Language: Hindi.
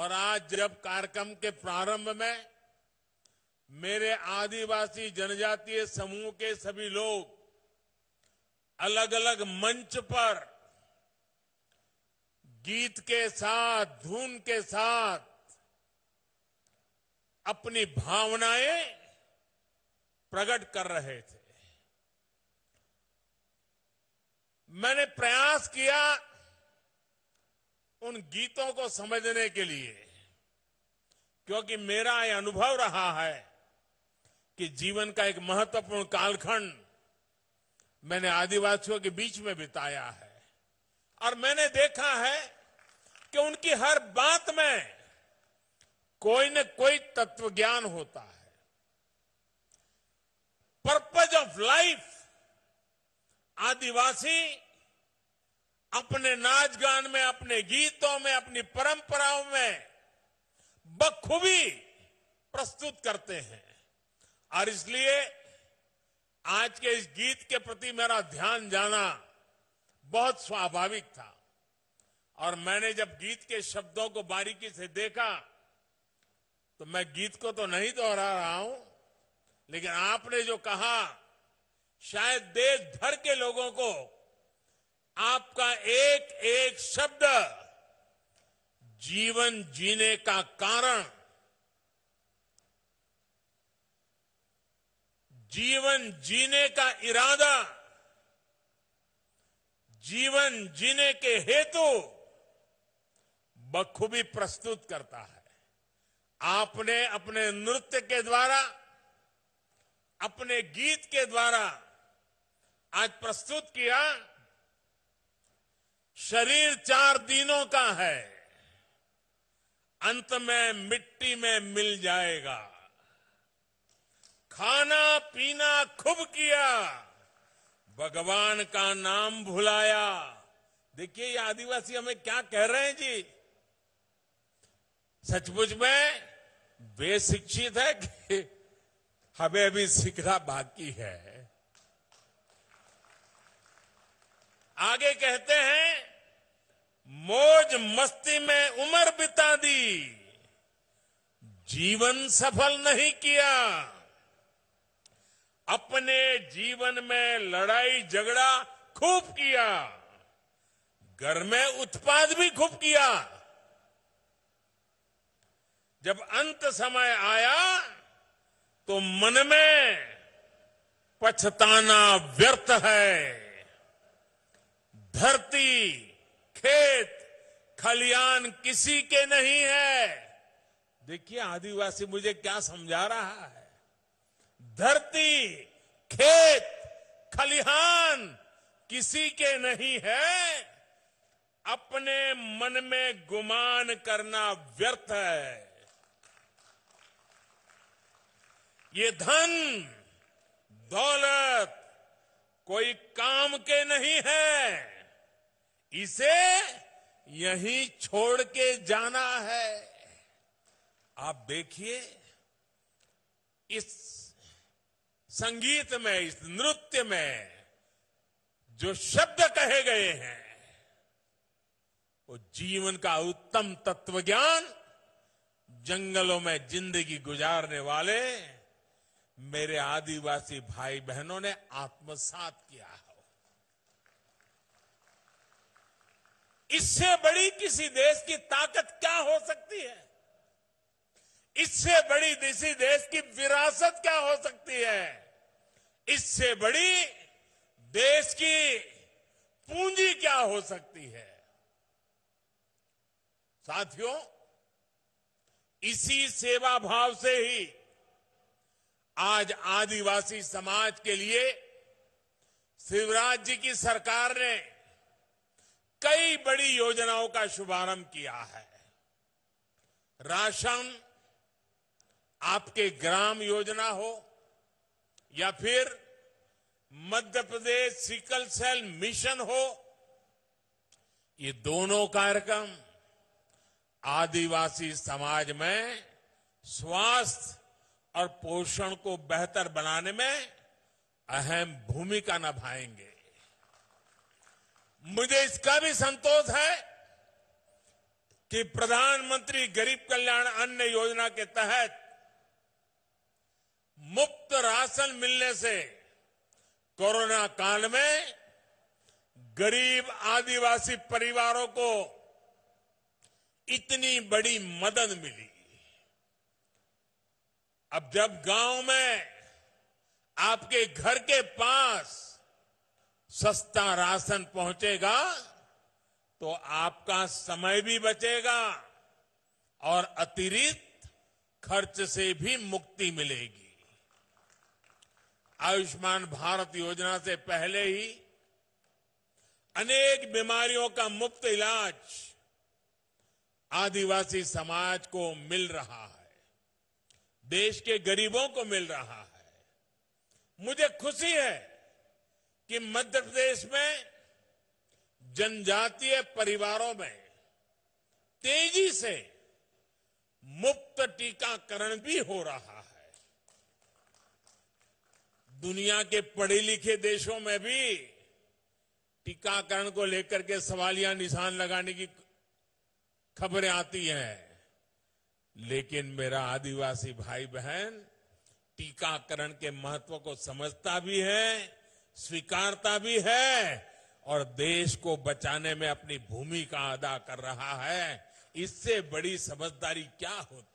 और आज जब कार्यक्रम के प्रारंभ में मेरे आदिवासी जनजातीय समूह के सभी लोग अलग अलग मंच पर गीत के साथ धुन के साथ अपनी भावनाएं प्रकट कर रहे थे मैंने प्रयास किया उन गीतों को समझने के लिए क्योंकि मेरा यह अनुभव रहा है कि जीवन का एक महत्वपूर्ण कालखंड मैंने आदिवासियों के बीच में बिताया है और मैंने देखा है कि उनकी हर बात में कोई न कोई तत्व ज्ञान होता है पर्पज ऑफ लाइफ आदिवासी अपने नाच गान में अपने गीतों में अपनी परंपराओं में बखूबी प्रस्तुत करते हैं और इसलिए आज के इस गीत के प्रति मेरा ध्यान जाना बहुत स्वाभाविक था और मैंने जब गीत के शब्दों को बारीकी से देखा तो मैं गीत को तो नहीं दोहरा रहा हूं लेकिन आपने जो कहा शायद देश भर के लोगों को आपका एक एक शब्द जीवन जीने का कारण जीवन जीने का इरादा जीवन जीने के हेतु बखूबी प्रस्तुत करता है आपने अपने नृत्य के द्वारा अपने गीत के द्वारा आज प्रस्तुत किया शरीर चार दिनों का है अंत में मिट्टी में मिल जाएगा खाना पीना खूब किया भगवान का नाम भुलाया देखिए ये आदिवासी हमें क्या कह रहे हैं जी सचमुच में वे शिक्षित है कि हमें अभी सीखना बाकी है आगे कहते हैं मौज मस्ती में उम्र बिता दी जीवन सफल नहीं किया अपने जीवन में लड़ाई झगड़ा खूब किया घर में उत्पाद भी खूब किया जब अंत समय आया तो मन में पछताना व्यर्थ है धरती खेत खलियान किसी के नहीं है देखिए आदिवासी मुझे क्या समझा रहा है धरती खेत खलिहान किसी के नहीं है अपने मन में गुमान करना व्यर्थ है ये धन दौलत कोई काम के नहीं है इसे यहीं छोड़ के जाना है आप देखिए इस संगीत में इस नृत्य में जो शब्द कहे गए हैं वो जीवन का उत्तम तत्व ज्ञान जंगलों में जिंदगी गुजारने वाले मेरे आदिवासी भाई बहनों ने आत्मसात किया है इससे बड़ी किसी देश की ताकत क्या हो सकती है इससे बड़ी किसी देश की विरासत क्या हो सकती है इससे बड़ी देश की पूंजी क्या हो सकती है साथियों इसी सेवा भाव से ही आज आदिवासी समाज के लिए शिवराज जी की सरकार ने कई बड़ी योजनाओं का शुभारंभ किया है राशन आपके ग्राम योजना हो या फिर Madhya Pradesh sickle cell mission हो ये दोनों कार्यक्रम आदिवासी समाज में स्वास्थ्य और पोषण को बेहतर बनाने में अहम भूमिका निभाएंगे मुझे इसका भी संतोष है कि प्रधानमंत्री गरीब कल्याण अन्न योजना के तहत मुफ्त राशन मिलने से कोरोना काल में गरीब आदिवासी परिवारों को इतनी बड़ी मदद मिली अब जब गांव में आपके घर के पास सस्ता राशन पहुंचेगा तो आपका समय भी बचेगा और अतिरिक्त खर्च से भी मुक्ति मिलेगी आयुष्मान भारत योजना से पहले ही अनेक बीमारियों का मुफ्त इलाज आदिवासी समाज को मिल रहा है देश के गरीबों को मिल रहा है मुझे खुशी है कि मध्य प्रदेश में जनजातीय परिवारों में तेजी से मुफ्त टीकाकरण भी हो रहा है दुनिया के पढ़े लिखे देशों में भी टीकाकरण को लेकर के सवालिया निशान लगाने की खबरें आती हैं लेकिन मेरा आदिवासी भाई बहन टीकाकरण के महत्व को समझता भी है स्वीकारता भी है और देश को बचाने में अपनी भूमिका अदा कर रहा है इससे बड़ी समझदारी क्या होती